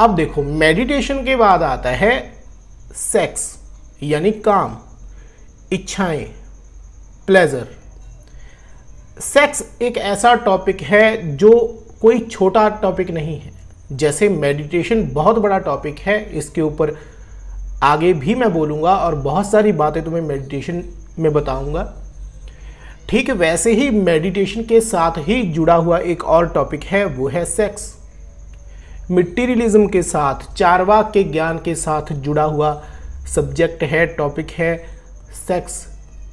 अब देखो मेडिटेशन के बाद आता है सेक्स यानी काम इच्छाएं प्लेजर सेक्स एक ऐसा टॉपिक है जो कोई छोटा टॉपिक नहीं है जैसे मेडिटेशन बहुत बड़ा टॉपिक है इसके ऊपर आगे भी मैं बोलूँगा और बहुत सारी बातें तुम्हें मेडिटेशन में बताऊँगा ठीक वैसे ही मेडिटेशन के साथ ही जुड़ा हुआ एक और टॉपिक है वो है सेक्स मिट्टीरियलिज्म के साथ चारवाक के ज्ञान के साथ जुड़ा हुआ सब्जेक्ट है टॉपिक है सेक्स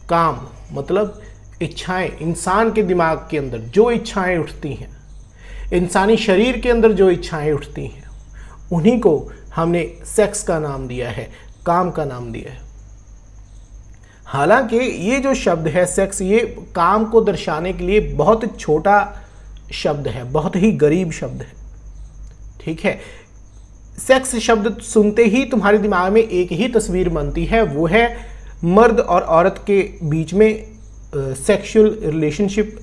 काम मतलब इच्छाएं इंसान के दिमाग के अंदर जो इच्छाएं उठती हैं इंसानी शरीर के अंदर जो इच्छाएं उठती हैं उन्हीं को हमने सेक्स का नाम दिया है काम का नाम दिया है हालांकि ये जो शब्द है सेक्स ये काम को दर्शाने के लिए बहुत छोटा शब्द है बहुत ही गरीब शब्द है ठीक है सेक्स शब्द सुनते ही तुम्हारे दिमाग में एक ही तस्वीर बनती है वो है मर्द और औरत के बीच में सेक्सुअल रिलेशनशिप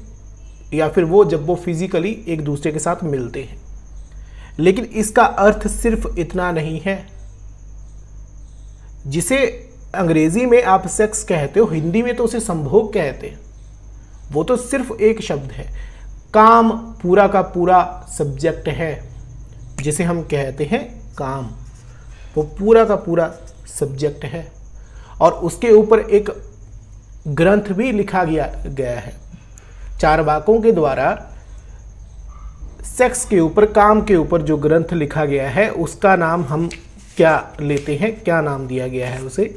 या फिर वो जब वो फिज़िकली एक दूसरे के साथ मिलते हैं लेकिन इसका अर्थ सिर्फ इतना नहीं है जिसे अंग्रेज़ी में आप सेक्स कहते हो हिंदी में तो उसे संभोग कहते हैं वो तो सिर्फ एक शब्द है काम पूरा का पूरा सब्जेक्ट है जिसे हम कहते हैं काम वो पूरा का पूरा सब्जेक्ट है और उसके ऊपर एक ग्रंथ भी लिखा गया गया है वाकों के द्वारा सेक्स के ऊपर काम के ऊपर जो ग्रंथ लिखा गया है उसका नाम हम क्या लेते हैं क्या नाम दिया गया है उसे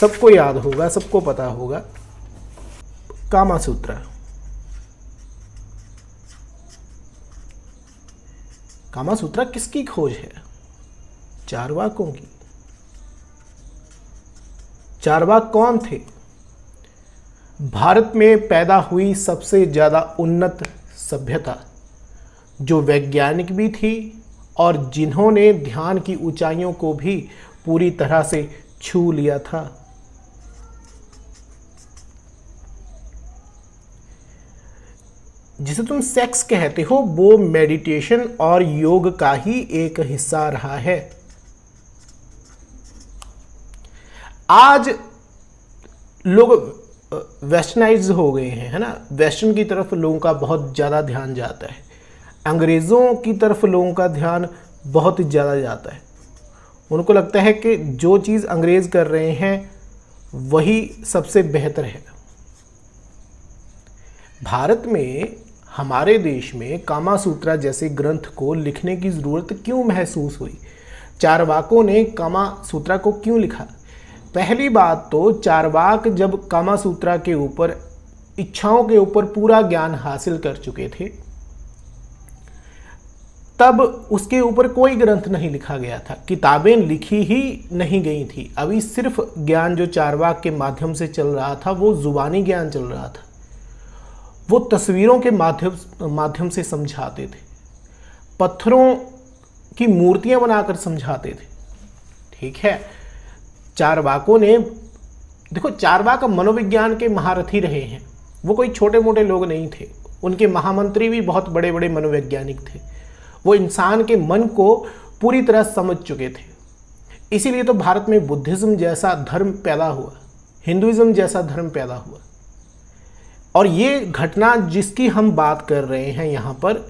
सबको याद होगा सबको पता होगा कामा कामा सूत्रा किसकी खोज है चारवाकों की चारवाक कौन थे भारत में पैदा हुई सबसे ज़्यादा उन्नत सभ्यता जो वैज्ञानिक भी थी और जिन्होंने ध्यान की ऊंचाइयों को भी पूरी तरह से छू लिया था जिसे तुम सेक्स कहते हो वो मेडिटेशन और योग का ही एक हिस्सा रहा है आज लोग वेस्टर्नाइज हो गए हैं है ना वेस्टर्न की तरफ लोगों का बहुत ज़्यादा ध्यान जाता है अंग्रेज़ों की तरफ लोगों का ध्यान बहुत ज़्यादा जाता है उनको लगता है कि जो चीज़ अंग्रेज़ कर रहे हैं वही सबसे बेहतर है भारत में हमारे देश में कामासूत्रा जैसे ग्रंथ को लिखने की ज़रूरत क्यों महसूस हुई चारवाकों ने कामा सूत्रा को क्यों लिखा पहली बात तो चारवाक जब कामासूत्रा के ऊपर इच्छाओं के ऊपर पूरा ज्ञान हासिल कर चुके थे तब उसके ऊपर कोई ग्रंथ नहीं लिखा गया था किताबें लिखी ही नहीं गई थी अभी सिर्फ ज्ञान जो चारवाक के माध्यम से चल रहा था वो ज़ुबानी ज्ञान चल रहा था वो तस्वीरों के माध्यम माध्यम से समझाते थे पत्थरों की मूर्तियां बनाकर समझाते थे ठीक है चारवाकों ने देखो चारवाक मनोविज्ञान के महारथी रहे हैं वो कोई छोटे मोटे लोग नहीं थे उनके महामंत्री भी बहुत बड़े बड़े मनोवैज्ञानिक थे वो इंसान के मन को पूरी तरह समझ चुके थे इसीलिए तो भारत में बुद्धिज़्म जैसा धर्म पैदा हुआ हिंदुज़्म जैसा धर्म पैदा हुआ और ये घटना जिसकी हम बात कर रहे हैं यहाँ पर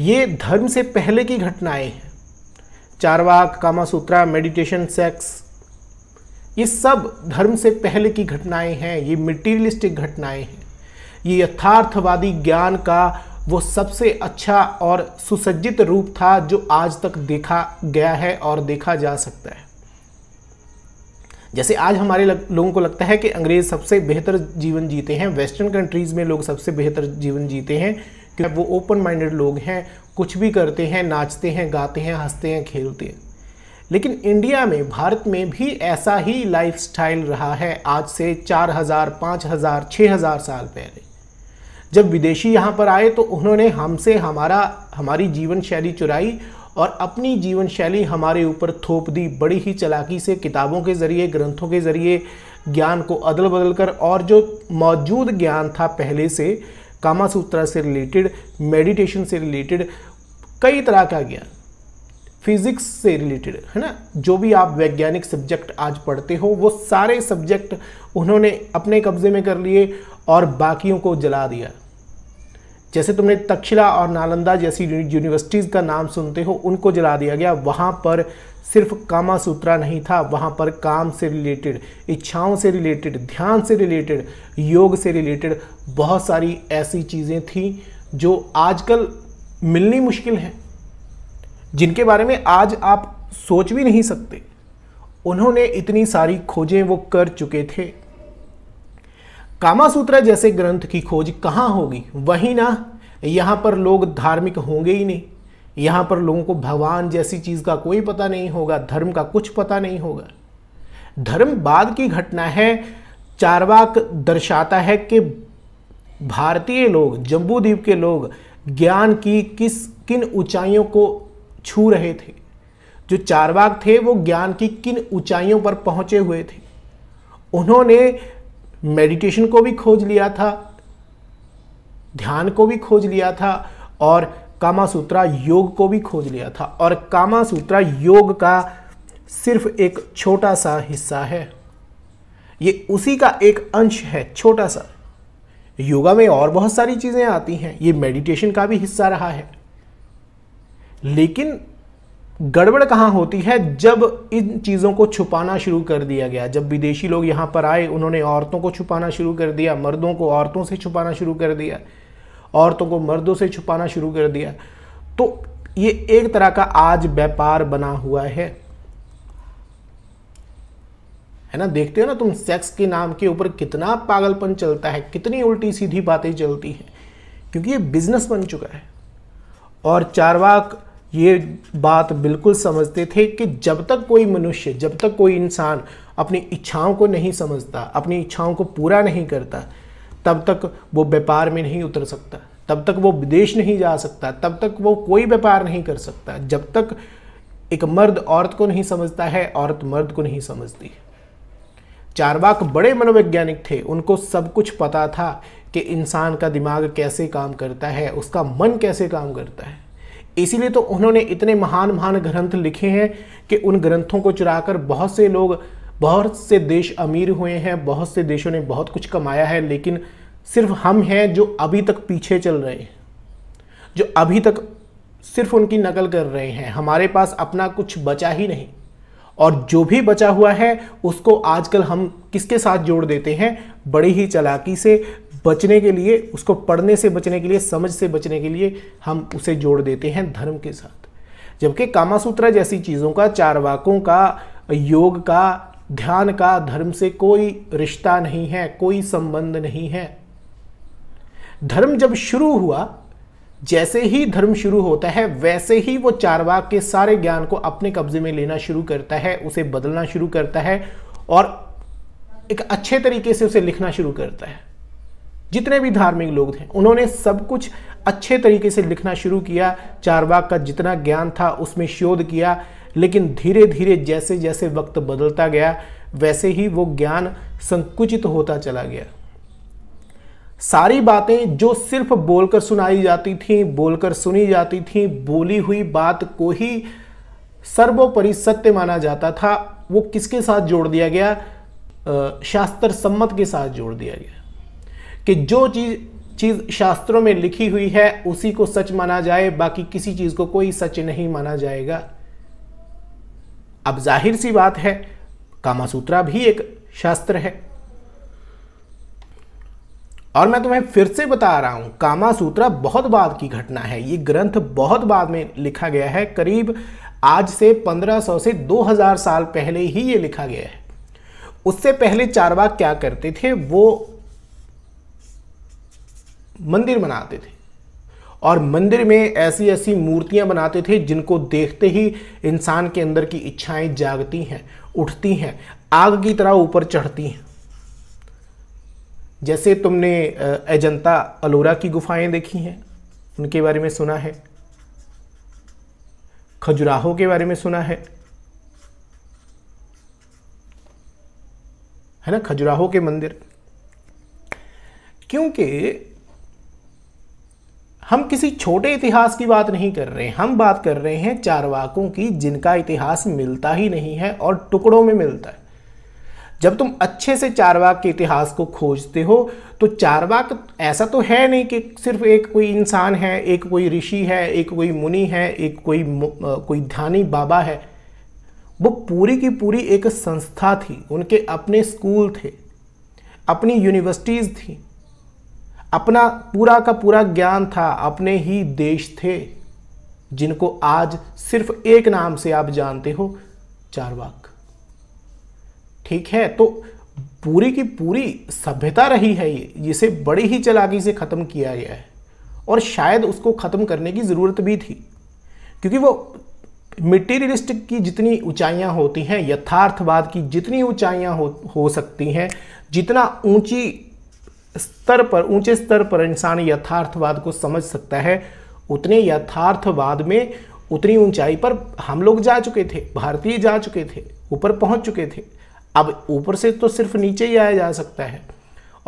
ये धर्म से पहले की घटनाएं हैं चारवाक कामासूत्रा मेडिटेशन सेक्स ये सब धर्म से पहले की घटनाएं हैं ये मटीरियलिस्टिक घटनाएं हैं ये यथार्थवादी ज्ञान का वो सबसे अच्छा और सुसज्जित रूप था जो आज तक देखा गया है और देखा जा सकता है जैसे आज हमारे लग, लोगों को लगता है कि अंग्रेज़ सबसे बेहतर जीवन जीते हैं वेस्टर्न कंट्रीज़ में लोग सबसे बेहतर जीवन जीते हैं क्योंकि वो ओपन माइंडेड लोग हैं कुछ भी करते हैं नाचते हैं गाते हैं हंसते हैं खेलते हैं लेकिन इंडिया में भारत में भी ऐसा ही लाइफ रहा है आज से चार हज़ार पाँच हज़ार छः हज़ार साल पहले जब विदेशी यहाँ पर आए तो उन्होंने हमसे हमारा हमारी जीवन शैली चुराई और अपनी जीवन शैली हमारे ऊपर थोप दी बड़ी ही चलाकी से किताबों के ज़रिए ग्रंथों के ज़रिए ज्ञान को अदल बदल कर और जो मौजूद ज्ञान था पहले से कामासूत्रा से रिलेटेड मेडिटेशन से रिलेटेड कई तरह का ज्ञान फिजिक्स से रिलेटेड है ना जो भी आप वैज्ञानिक सब्जेक्ट आज पढ़ते हो वो सारे सब्जेक्ट उन्होंने अपने कब्जे में कर लिए और बाकियों को जला दिया जैसे तुमने तक्षशिला और नालंदा जैसी यूनिवर्सिटीज़ का नाम सुनते हो उनको जला दिया गया वहाँ पर सिर्फ कामा सूत्रा नहीं था वहाँ पर काम से रिलेटेड इच्छाओं से रिलेटेड ध्यान से रिलेटेड योग से रिलेटेड बहुत सारी ऐसी चीज़ें थीं जो आजकल मिलनी मुश्किल हैं जिनके बारे में आज आप सोच भी नहीं सकते उन्होंने इतनी सारी खोजें वो कर चुके थे कामासूत्र जैसे ग्रंथ की खोज कहाँ होगी वहीं ना यहाँ पर लोग धार्मिक होंगे ही नहीं यहाँ पर लोगों को भगवान जैसी चीज़ का कोई पता नहीं होगा धर्म का कुछ पता नहीं होगा धर्म बाद की घटना है चारवाक दर्शाता है कि भारतीय लोग जम्बूद्वीप के लोग ज्ञान की किस किन ऊंचाइयों को छू रहे थे जो चारवाक थे वो ज्ञान की किन ऊंचाइयों पर पहुंचे हुए थे उन्होंने मेडिटेशन को भी खोज लिया था ध्यान को भी खोज लिया था और कामासूत्रा योग को भी खोज लिया था और कामासूत्रा योग का सिर्फ एक छोटा सा हिस्सा है ये उसी का एक अंश है छोटा सा योगा में और बहुत सारी चीज़ें आती हैं ये मेडिटेशन का भी हिस्सा रहा है लेकिन गड़बड़ कहाँ होती है जब इन चीज़ों को छुपाना शुरू कर दिया गया जब विदेशी लोग यहाँ पर आए उन्होंने औरतों को छुपाना शुरू कर दिया मर्दों को औरतों से छुपाना शुरू कर दिया औरतों को मर्दों से छुपाना शुरू कर दिया तो ये एक तरह का आज व्यापार बना हुआ है है ना देखते हो ना तुम सेक्स के नाम के ऊपर कितना पागलपन चलता है कितनी उल्टी सीधी बातें चलती हैं क्योंकि ये बिजनेस बन चुका है और चारवाक ये बात बिल्कुल समझते थे कि जब तक कोई मनुष्य जब तक कोई इंसान अपनी इच्छाओं को नहीं समझता अपनी इच्छाओं को पूरा नहीं करता तब तक वो व्यापार में नहीं उतर सकता तब तक वो विदेश नहीं जा सकता तब तक वो कोई व्यापार नहीं कर सकता जब तक एक मर्द औरत को नहीं समझता है औरत मर्द को नहीं समझती चारवाक बड़े मनोवैज्ञानिक थे उनको सब कुछ पता था कि इंसान का दिमाग कैसे काम करता है उसका मन कैसे काम करता है इसीलिए तो उन्होंने इतने महान महान ग्रंथ लिखे हैं कि उन ग्रंथों को चुरा कर बहुत से लोग बहुत से देश अमीर हुए हैं बहुत से देशों ने बहुत कुछ कमाया है लेकिन सिर्फ हम हैं जो अभी तक पीछे चल रहे हैं जो अभी तक सिर्फ उनकी नकल कर रहे हैं हमारे पास अपना कुछ बचा ही नहीं और जो भी बचा हुआ है उसको आजकल हम किसके साथ जोड़ देते हैं बड़ी ही चलाकी से बचने के लिए उसको पढ़ने से बचने के लिए समझ से बचने के लिए हम उसे जोड़ देते हैं धर्म के साथ जबकि कामासूत्रा जैसी चीज़ों का चार वाकों का योग का ध्यान का धर्म से कोई रिश्ता नहीं है कोई संबंध नहीं है धर्म जब शुरू हुआ जैसे ही धर्म शुरू होता है वैसे ही वो चारवाक के सारे ज्ञान को अपने कब्जे में लेना शुरू करता है उसे बदलना शुरू करता है और एक अच्छे तरीके से उसे लिखना शुरू करता है जितने भी धार्मिक लोग थे उन्होंने सब कुछ अच्छे तरीके से लिखना शुरू किया चारवाक का जितना ज्ञान था उसमें शोध किया लेकिन धीरे धीरे जैसे जैसे वक्त बदलता गया वैसे ही वो ज्ञान संकुचित होता चला गया सारी बातें जो सिर्फ बोलकर सुनाई जाती थी बोलकर सुनी जाती थी बोली हुई बात को ही सर्वोपरि सत्य माना जाता था वो किसके साथ जोड़ दिया गया शास्त्र सम्मत के साथ जोड़ दिया गया कि जो चीज़ चीज़ शास्त्रों में लिखी हुई है उसी को सच माना जाए बाकी किसी चीज़ को कोई सच नहीं माना जाएगा अब जाहिर सी बात है कामासूत्रा भी एक शास्त्र है और मैं तुम्हें फिर से बता रहा हूं कामासूत्रा बहुत बाद की घटना है ये ग्रंथ बहुत बाद में लिखा गया है करीब आज से 1500 से 2000 साल पहले ही ये लिखा गया है उससे पहले चारवाक क्या करते थे वो मंदिर बनाते थे और मंदिर में ऐसी ऐसी मूर्तियां बनाते थे जिनको देखते ही इंसान के अंदर की इच्छाएं जागती हैं उठती हैं आग की तरह ऊपर चढ़ती हैं जैसे तुमने अजंता अलोरा की गुफाएं देखी हैं उनके बारे में सुना है खजुराहो के बारे में सुना है है ना खजुराहो के मंदिर क्योंकि हम किसी छोटे इतिहास की बात नहीं कर रहे हम बात कर रहे हैं चारवाकों की जिनका इतिहास मिलता ही नहीं है और टुकड़ों में मिलता है जब तुम अच्छे से चारवाक के इतिहास को खोजते हो तो चारवाक ऐसा तो है नहीं कि सिर्फ एक कोई इंसान है एक कोई ऋषि है एक कोई मुनि है एक कोई कोई ध्यानी बाबा है वो पूरी की पूरी एक संस्था थी उनके अपने स्कूल थे अपनी यूनिवर्सिटीज़ थी अपना पूरा का पूरा ज्ञान था अपने ही देश थे जिनको आज सिर्फ एक नाम से आप जानते हो चारवाक ठीक है तो पूरी की पूरी सभ्यता रही है ये जिसे बड़ी ही चलाकी से ख़त्म किया गया है और शायद उसको ख़त्म करने की ज़रूरत भी थी क्योंकि वो मिटीरियलिस्टिक की जितनी ऊंचाइयां होती हैं यथार्थवाद की जितनी ऊंचाइयां हो, हो सकती हैं जितना ऊंची स्तर पर ऊंचे स्तर पर इंसान यथार्थवाद को समझ सकता है उतने यथार्थवाद में उतनी ऊंचाई पर हम लोग जा चुके थे भारतीय जा चुके थे ऊपर पहुंच चुके थे अब ऊपर से तो सिर्फ नीचे ही आया जा सकता है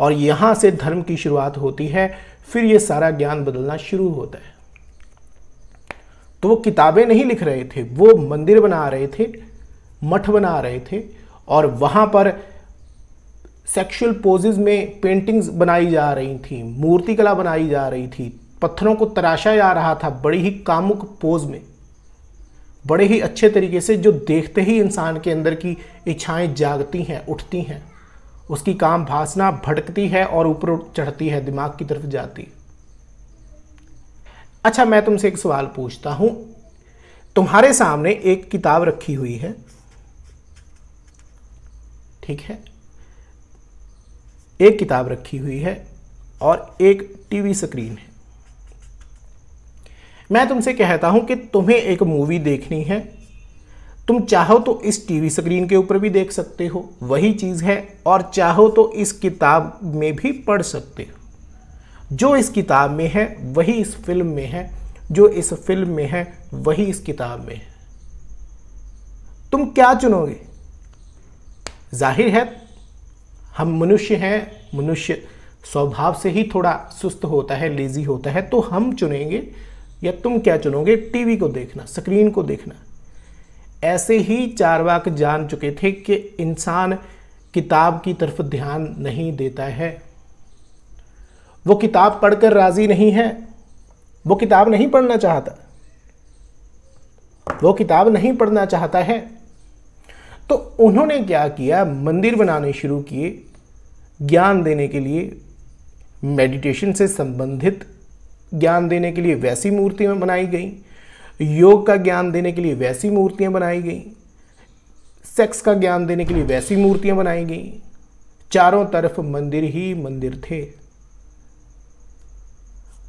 और यहां से धर्म की शुरुआत होती है फिर ये सारा ज्ञान बदलना शुरू होता है तो वो किताबें नहीं लिख रहे थे वो मंदिर बना रहे थे मठ बना रहे थे और वहां पर सेक्सुअल पोजेज में पेंटिंग्स बनाई जा रही थी मूर्तिकला बनाई जा रही थी पत्थरों को तराशा जा रहा था बड़ी ही कामुक पोज में बड़े ही अच्छे तरीके से जो देखते ही इंसान के अंदर की इच्छाएं जागती हैं उठती हैं उसकी काम भासना भटकती है और ऊपर चढ़ती है दिमाग की तरफ जाती अच्छा मैं तुमसे एक सवाल पूछता हूँ तुम्हारे सामने एक किताब रखी हुई है ठीक है एक किताब रखी हुई है और एक टीवी स्क्रीन है मैं तुमसे कहता हूं कि तुम्हें एक मूवी देखनी है तुम चाहो तो इस टीवी स्क्रीन के ऊपर भी देख सकते हो वही चीज़ है और चाहो तो इस किताब में भी पढ़ सकते हो जो इस किताब में है वही इस फिल्म में है जो इस फिल्म में है वही इस किताब में है तुम क्या चुनोगे जाहिर है हम मनुष्य हैं मनुष्य स्वभाव से ही थोड़ा सुस्त होता है लेजी होता है तो हम चुनेंगे या तुम क्या चुनोगे टीवी को देखना स्क्रीन को देखना ऐसे ही चारवाक जान चुके थे कि इंसान किताब की तरफ ध्यान नहीं देता है वो किताब पढ़कर राज़ी नहीं है वो किताब नहीं पढ़ना चाहता वो किताब नहीं पढ़ना चाहता है तो उन्होंने क्या किया मंदिर बनाने शुरू किए ज्ञान देने के लिए मेडिटेशन से संबंधित ज्ञान देने के लिए वैसी मूर्तियाँ बनाई गई योग का ज्ञान देने के लिए वैसी मूर्तियाँ बनाई गई सेक्स का ज्ञान देने के लिए वैसी मूर्तियाँ बनाई गई चारों तरफ मंदिर ही मंदिर थे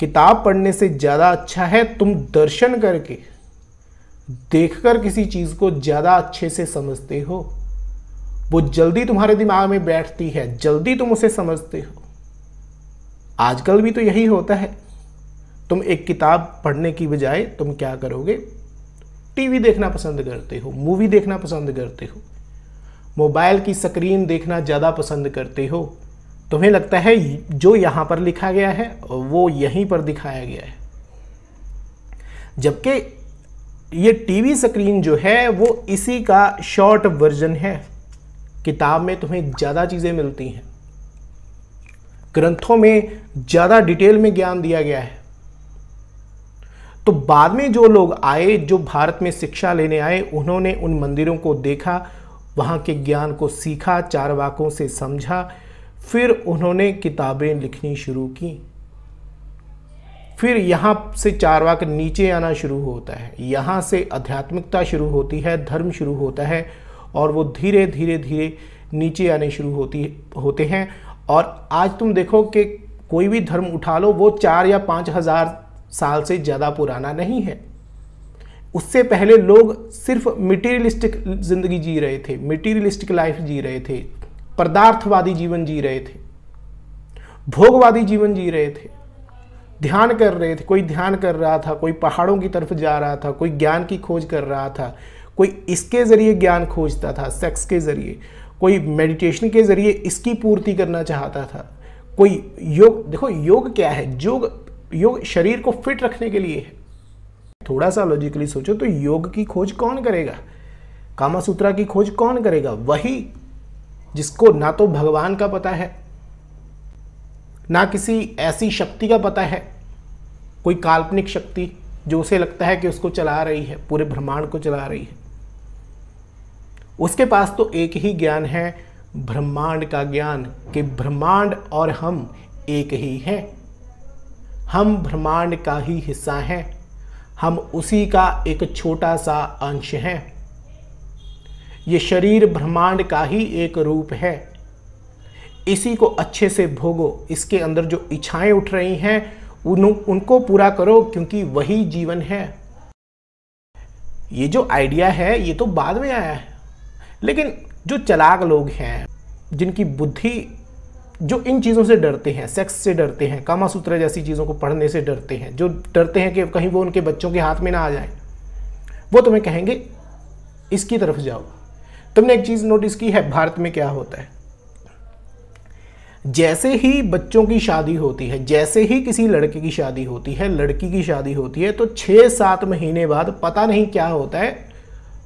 किताब पढ़ने से ज़्यादा अच्छा है तुम दर्शन करके देखकर किसी चीज़ को ज़्यादा अच्छे से समझते हो वो जल्दी तुम्हारे दिमाग में बैठती है जल्दी तुम उसे समझते हो आजकल भी तो यही होता है तुम एक किताब पढ़ने की बजाय तुम क्या करोगे टीवी देखना पसंद करते हो मूवी देखना पसंद करते हो मोबाइल की स्क्रीन देखना ज़्यादा पसंद करते हो तुम्हें लगता है जो यहां पर लिखा गया है वो यहीं पर दिखाया गया है जबकि ये टीवी स्क्रीन जो है वो इसी का शॉर्ट वर्जन है किताब में तुम्हें ज़्यादा चीज़ें मिलती हैं ग्रंथों में ज़्यादा डिटेल में ज्ञान दिया गया है तो बाद में जो लोग आए जो भारत में शिक्षा लेने आए उन्होंने उन मंदिरों को देखा वहां के ज्ञान को सीखा चार वाकों से समझा फिर उन्होंने किताबें लिखनी शुरू की फिर यहाँ से चारवाक नीचे आना शुरू होता है यहाँ से आध्यात्मिकता शुरू होती है धर्म शुरू होता है और वो धीरे धीरे धीरे नीचे आने शुरू होती होते हैं और आज तुम देखो कि कोई भी धर्म उठा लो वो चार या पाँच हज़ार साल से ज़्यादा पुराना नहीं है उससे पहले लोग सिर्फ मटीरियलिस्टिक ज़िंदगी जी रहे थे मटीरियलिस्टिक लाइफ जी रहे थे पदार्थवादी जीवन जी रहे थे भोगवादी जीवन जी रहे थे ध्यान कर रहे थे कोई ध्यान कर रहा था कोई पहाड़ों की तरफ जा रहा था कोई ज्ञान की खोज कर रहा था कोई इसके ज़रिए ज्ञान खोजता था सेक्स के ज़रिए कोई मेडिटेशन के ज़रिए इसकी पूर्ति करना चाहता था कोई योग देखो योग क्या है योग योग शरीर को फिट रखने के लिए है थोड़ा सा लॉजिकली सोचो तो योग की खोज कौन करेगा कामासूत्रा की खोज कौन करेगा वही जिसको ना तो भगवान का पता है ना किसी ऐसी शक्ति का पता है कोई काल्पनिक शक्ति जो उसे लगता है कि उसको चला रही है पूरे ब्रह्मांड को चला रही है उसके पास तो एक ही ज्ञान है ब्रह्मांड का ज्ञान कि ब्रह्मांड और हम एक ही हैं हम ब्रह्मांड का ही हिस्सा हैं हम उसी का एक छोटा सा अंश हैं ये शरीर ब्रह्मांड का ही एक रूप है इसी को अच्छे से भोगो इसके अंदर जो इच्छाएं उठ रही हैं उन उनको पूरा करो क्योंकि वही जीवन है ये जो आइडिया है ये तो बाद में आया है लेकिन जो चलाक लोग हैं जिनकी बुद्धि जो इन चीज़ों से डरते हैं सेक्स से डरते हैं कामासूत्र जैसी चीज़ों को पढ़ने से डरते हैं जो डरते हैं कि कहीं वो उनके बच्चों के हाथ में ना आ जाए वो तुम्हें कहेंगे इसकी तरफ जाओ तुमने एक चीज़ नोटिस की है भारत में क्या होता है जैसे ही बच्चों की शादी होती है जैसे ही किसी लड़के की शादी होती है लड़की की शादी होती है तो छः सात महीने बाद पता नहीं क्या होता है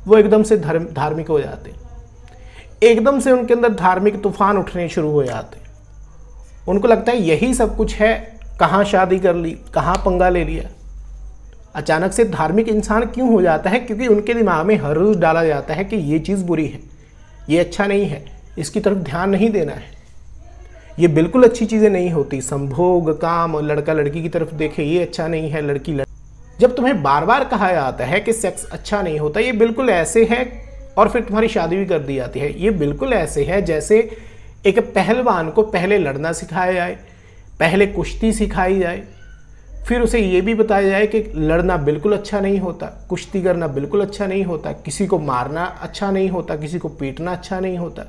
वो एकदम से धर्म धार्मिक हो जाते एकदम से उनके अंदर धार्मिक तूफान उठने शुरू हो जाते उनको लगता है यही सब कुछ है कहाँ शादी कर ली कहाँ पंगा ले लिया अचानक से धार्मिक इंसान क्यों हो जाता है क्योंकि उनके दिमाग में हर रोज़ डाला जाता है कि ये चीज़ बुरी है ये अच्छा नहीं है इसकी तरफ ध्यान नहीं देना है ये बिल्कुल अच्छी चीज़ें नहीं होती संभोग काम लड़का लड़की की तरफ देखे ये अच्छा नहीं है लड़की लड़... जब तुम्हें बार बार कहा जाता है कि सेक्स अच्छा नहीं होता ये बिल्कुल ऐसे है और फिर तुम्हारी शादी भी कर दी जाती है ये बिल्कुल ऐसे है जैसे एक पहलवान को पहले लड़ना सिखाया जाए पहले कुश्ती सिखाई जाए फिर उसे ये भी बताया जाए कि लड़ना बिल्कुल अच्छा नहीं होता कुश्ती करना बिल्कुल अच्छा नहीं होता किसी को मारना अच्छा नहीं होता किसी को पीटना अच्छा नहीं होता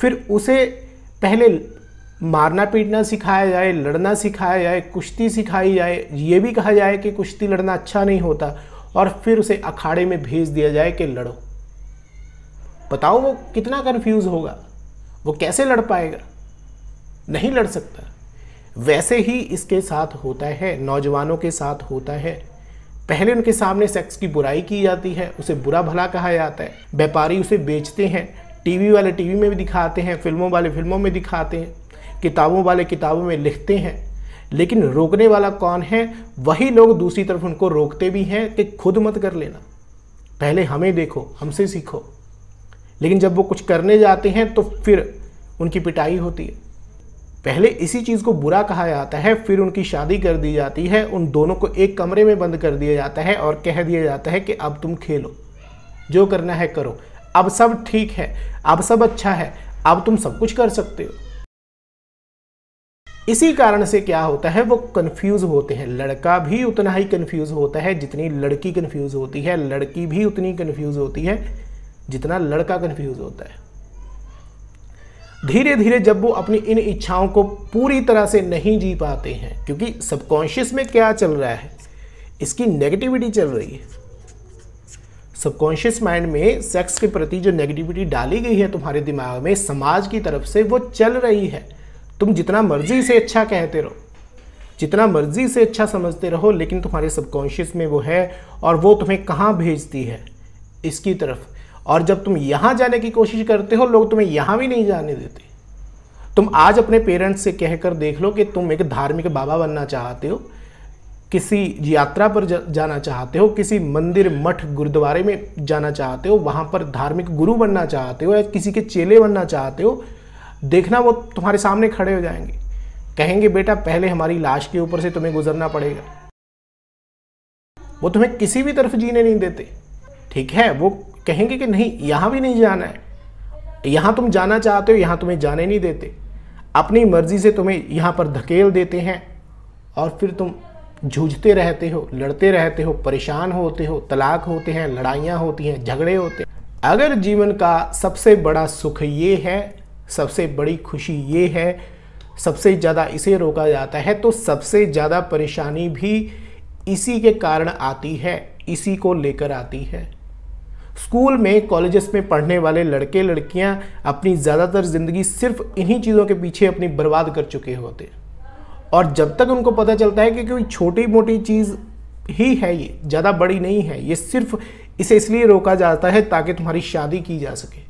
फिर उसे पहले मारना पीटना सिखाया जाए लड़ना सिखाया जाए कुश्ती सिखाई जाए ये भी कहा जाए कि कुश्ती लड़ना अच्छा नहीं होता और फिर उसे अखाड़े में भेज दिया जाए कि लड़ो बताओ वो कितना कन्फ्यूज होगा वो कैसे लड़ पाएगा नहीं लड़ सकता वैसे ही इसके साथ होता है नौजवानों के साथ होता है पहले उनके सामने सेक्स की बुराई की जाती है उसे बुरा भला कहा जाता है व्यापारी उसे बेचते हैं टीवी वाले टीवी में भी दिखाते हैं फिल्मों वाले फिल्मों में दिखाते हैं किताबों वाले किताबों में लिखते हैं लेकिन रोकने वाला कौन है वही लोग दूसरी तरफ उनको रोकते भी हैं कि खुद मत कर लेना पहले हमें देखो हमसे सीखो लेकिन जब वो कुछ करने जाते हैं तो फिर उनकी पिटाई होती है पहले इसी चीज़ को बुरा कहा जाता है फिर उनकी शादी कर दी जाती है उन दोनों को एक कमरे में बंद कर दिया जाता है और कह दिया जाता है कि अब तुम खेलो जो करना है करो अब सब ठीक है अब सब अच्छा है अब तुम सब कुछ कर सकते हो इसी कारण से क्या होता है वो कंफ्यूज होते हैं लड़का भी उतना ही कंफ्यूज होता है जितनी लड़की कंफ्यूज होती है लड़की भी उतनी कंफ्यूज होती है जितना लड़का कंफ्यूज होता है धीरे धीरे जब वो अपनी इन इच्छाओं को पूरी तरह से नहीं जी पाते हैं क्योंकि सबकॉन्शियस में क्या चल रहा है इसकी नेगेटिविटी चल रही है सबकॉन्शियस माइंड में सेक्स के प्रति जो नेगेटिविटी डाली गई है तुम्हारे दिमाग में समाज की तरफ से वो चल रही है तुम जितना मर्जी से अच्छा कहते रहो जितना मर्जी से अच्छा समझते रहो लेकिन तुम्हारे सबकॉन्शियस में वो है और वो तुम्हें कहाँ भेजती है इसकी तरफ और जब तुम यहाँ जाने की कोशिश करते हो लोग तुम्हें यहाँ भी नहीं जाने देते तुम आज अपने पेरेंट्स से कहकर देख लो कि तुम एक धार्मिक बाबा बनना चाहते हो किसी यात्रा पर जाना चाहते हो किसी मंदिर मठ गुरुद्वारे में जाना चाहते हो वहाँ पर धार्मिक गुरु बनना चाहते हो या किसी के चेले बनना चाहते हो देखना वो तुम्हारे सामने खड़े हो जाएंगे कहेंगे बेटा पहले हमारी लाश के ऊपर से तुम्हें गुजरना पड़ेगा वो तुम्हें किसी भी तरफ जीने नहीं देते ठीक है वो कहेंगे कि नहीं यहां भी नहीं जाना है यहां तुम जाना चाहते हो यहां तुम्हें जाने नहीं देते अपनी मर्जी से तुम्हें यहां पर धकेल देते हैं और फिर तुम जूझते रहते हो लड़ते रहते हो परेशान होते हो तलाक होते हैं लड़ाइयाँ होती हैं झगड़े होते हैं अगर जीवन का सबसे बड़ा सुख ये है सबसे बड़ी खुशी ये है सबसे ज़्यादा इसे रोका जाता है तो सबसे ज़्यादा परेशानी भी इसी के कारण आती है इसी को लेकर आती है स्कूल में कॉलेजेस में पढ़ने वाले लड़के लड़कियां अपनी ज़्यादातर ज़िंदगी सिर्फ इन्हीं चीज़ों के पीछे अपनी बर्बाद कर चुके होते हैं और जब तक उनको पता चलता है कि कोई छोटी मोटी चीज़ ही है ये ज़्यादा बड़ी नहीं है ये सिर्फ इसे इसलिए रोका जाता है ताकि तुम्हारी शादी की जा सके